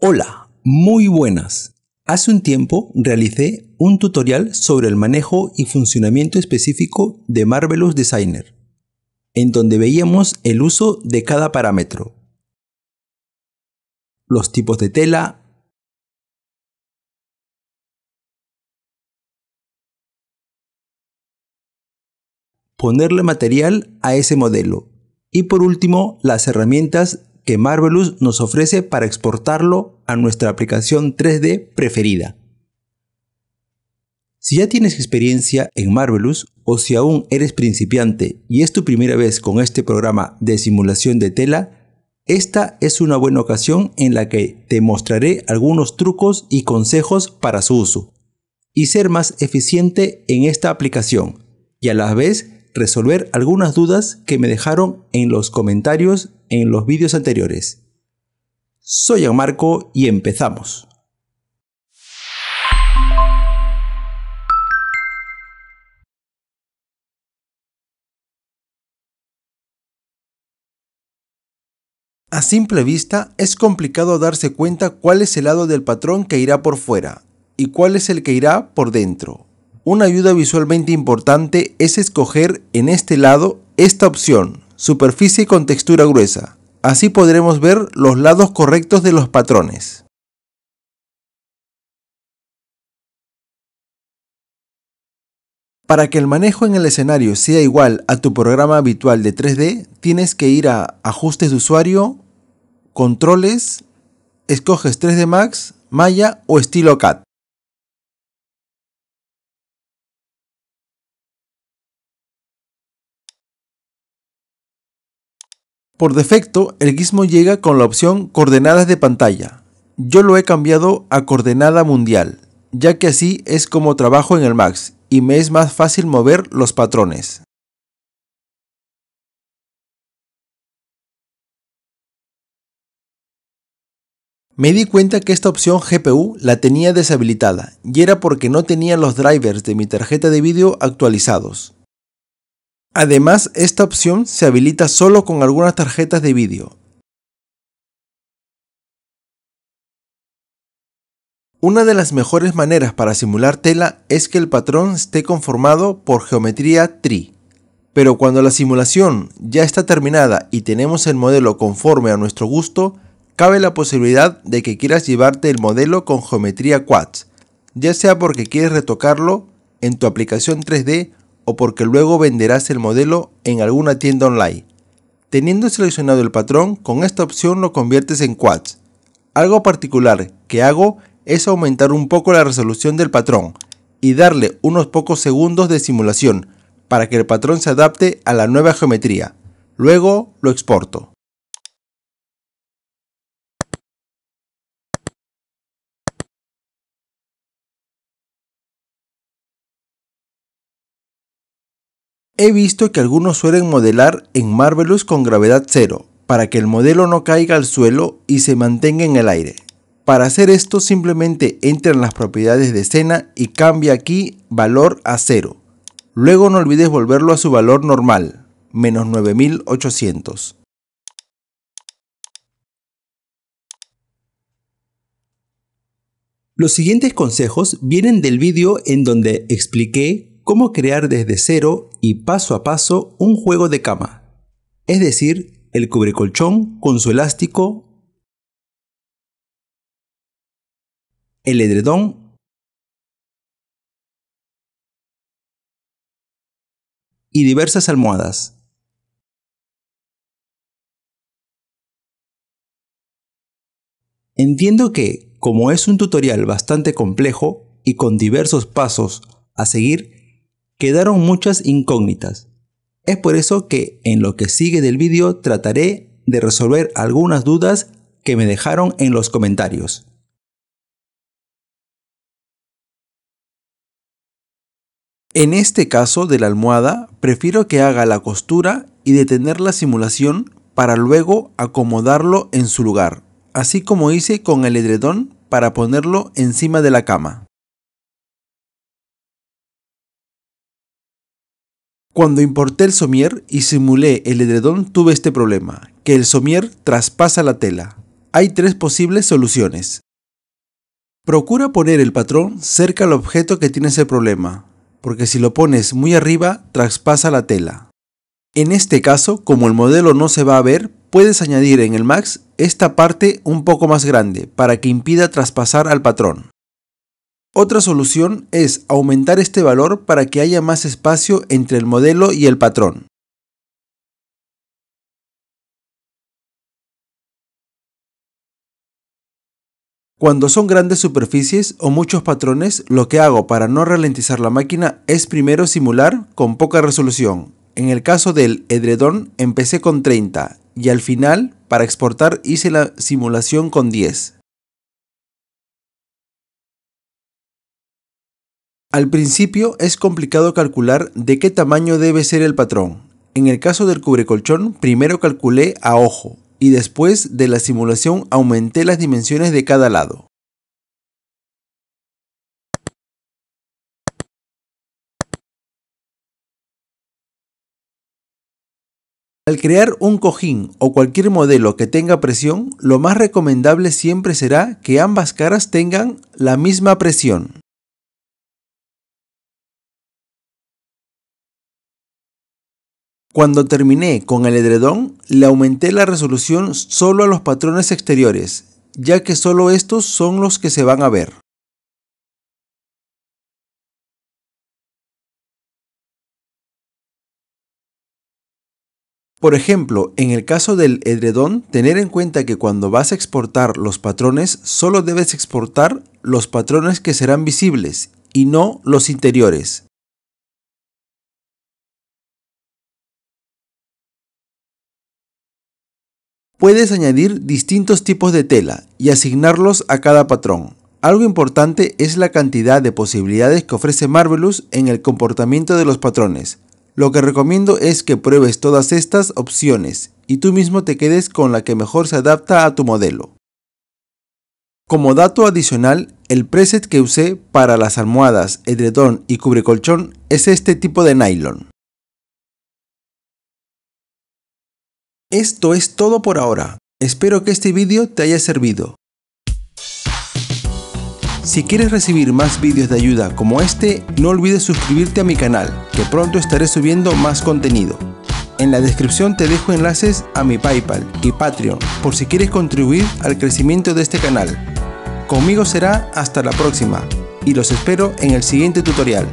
Hola, muy buenas. Hace un tiempo realicé un tutorial sobre el manejo y funcionamiento específico de Marvelous Designer, en donde veíamos el uso de cada parámetro, los tipos de tela, ponerle material a ese modelo y por último las herramientas que Marvelous nos ofrece para exportarlo a nuestra aplicación 3D preferida. Si ya tienes experiencia en Marvelous o si aún eres principiante y es tu primera vez con este programa de simulación de tela, esta es una buena ocasión en la que te mostraré algunos trucos y consejos para su uso y ser más eficiente en esta aplicación y a la vez resolver algunas dudas que me dejaron en los comentarios en los vídeos anteriores. Soy Marco y empezamos. A simple vista, es complicado darse cuenta cuál es el lado del patrón que irá por fuera y cuál es el que irá por dentro. Una ayuda visualmente importante es escoger en este lado esta opción superficie con textura gruesa. Así podremos ver los lados correctos de los patrones. Para que el manejo en el escenario sea igual a tu programa habitual de 3D, tienes que ir a Ajustes de usuario, Controles, escoges 3D Max, Maya o Estilo CAD. Por defecto, el gizmo llega con la opción coordenadas de pantalla. Yo lo he cambiado a coordenada mundial, ya que así es como trabajo en el Max y me es más fácil mover los patrones. Me di cuenta que esta opción GPU la tenía deshabilitada y era porque no tenía los drivers de mi tarjeta de vídeo actualizados. Además, esta opción se habilita solo con algunas tarjetas de vídeo. Una de las mejores maneras para simular tela es que el patrón esté conformado por geometría tri. Pero cuando la simulación ya está terminada y tenemos el modelo conforme a nuestro gusto, cabe la posibilidad de que quieras llevarte el modelo con geometría quads, ya sea porque quieres retocarlo en tu aplicación 3D o porque luego venderás el modelo en alguna tienda online. Teniendo seleccionado el patrón, con esta opción lo conviertes en quads. Algo particular que hago es aumentar un poco la resolución del patrón y darle unos pocos segundos de simulación para que el patrón se adapte a la nueva geometría. Luego lo exporto. He visto que algunos suelen modelar en Marvelous con gravedad cero, para que el modelo no caiga al suelo y se mantenga en el aire. Para hacer esto simplemente entra en las propiedades de escena y cambia aquí valor a cero. Luego no olvides volverlo a su valor normal, menos 9800. Los siguientes consejos vienen del vídeo en donde expliqué cómo crear desde cero y paso a paso un juego de cama, es decir, el cubrecolchón con su elástico, el edredón y diversas almohadas. Entiendo que, como es un tutorial bastante complejo y con diversos pasos a seguir, quedaron muchas incógnitas. Es por eso que en lo que sigue del vídeo trataré de resolver algunas dudas que me dejaron en los comentarios. En este caso de la almohada, prefiero que haga la costura y detener la simulación para luego acomodarlo en su lugar, así como hice con el edredón para ponerlo encima de la cama. Cuando importé el somier y simulé el edredón tuve este problema, que el somier traspasa la tela. Hay tres posibles soluciones. Procura poner el patrón cerca al objeto que tienes el problema, porque si lo pones muy arriba traspasa la tela. En este caso, como el modelo no se va a ver, puedes añadir en el max esta parte un poco más grande para que impida traspasar al patrón. Otra solución es aumentar este valor para que haya más espacio entre el modelo y el patrón. Cuando son grandes superficies o muchos patrones, lo que hago para no ralentizar la máquina es primero simular con poca resolución. En el caso del edredón empecé con 30 y al final para exportar hice la simulación con 10. Al principio es complicado calcular de qué tamaño debe ser el patrón. En el caso del cubrecolchón, primero calculé a ojo y después de la simulación aumenté las dimensiones de cada lado. Al crear un cojín o cualquier modelo que tenga presión, lo más recomendable siempre será que ambas caras tengan la misma presión. Cuando terminé con el edredón, le aumenté la resolución solo a los patrones exteriores, ya que solo estos son los que se van a ver. Por ejemplo, en el caso del edredón, tener en cuenta que cuando vas a exportar los patrones, solo debes exportar los patrones que serán visibles y no los interiores, Puedes añadir distintos tipos de tela y asignarlos a cada patrón. Algo importante es la cantidad de posibilidades que ofrece Marvelous en el comportamiento de los patrones. Lo que recomiendo es que pruebes todas estas opciones y tú mismo te quedes con la que mejor se adapta a tu modelo. Como dato adicional, el preset que usé para las almohadas, edredón y cubrecolchón es este tipo de nylon. Esto es todo por ahora. Espero que este vídeo te haya servido. Si quieres recibir más vídeos de ayuda como este, no olvides suscribirte a mi canal, que pronto estaré subiendo más contenido. En la descripción te dejo enlaces a mi Paypal y Patreon por si quieres contribuir al crecimiento de este canal. Conmigo será hasta la próxima y los espero en el siguiente tutorial.